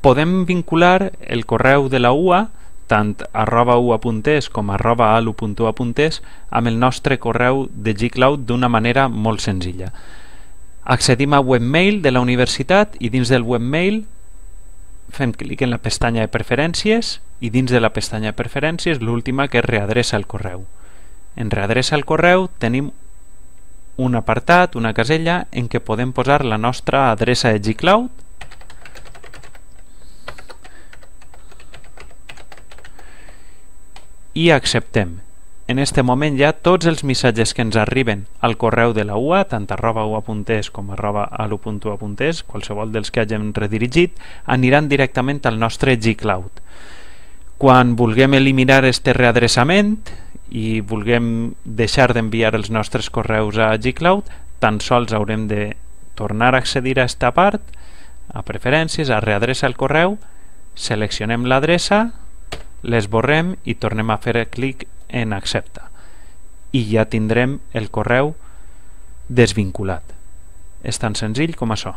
Podem vincular el correu de la UA, tant arroba ua.es com arroba alu.ua.es, amb el nostre correu de Gcloud d'una manera molt senzilla. Accedim a webmail de la universitat i dins del webmail fem clic en la pestanya de preferències i dins de la pestanya de preferències l'última que readreça el correu. En readreça el correu tenim un apartat, una casella, en què podem posar la nostra adreça de Gcloud i acceptem. En este moment ja tots els missatges que ens arriben al correu de la UA, tant arroba ua.es com arroba alu.ua.es, qualsevol dels que hagem redirigit, aniran directament al nostre G-Cloud. Quan vulguem eliminar este readreçament i vulguem deixar d'enviar els nostres correus a G-Cloud, tan sols haurem de tornar a accedir a esta part, a preferències, a readreça el correu, seleccionem l'adreça, l'esborrem i tornem a fer clic en accepta i ja tindrem el correu desvinculat. És tan senzill com això.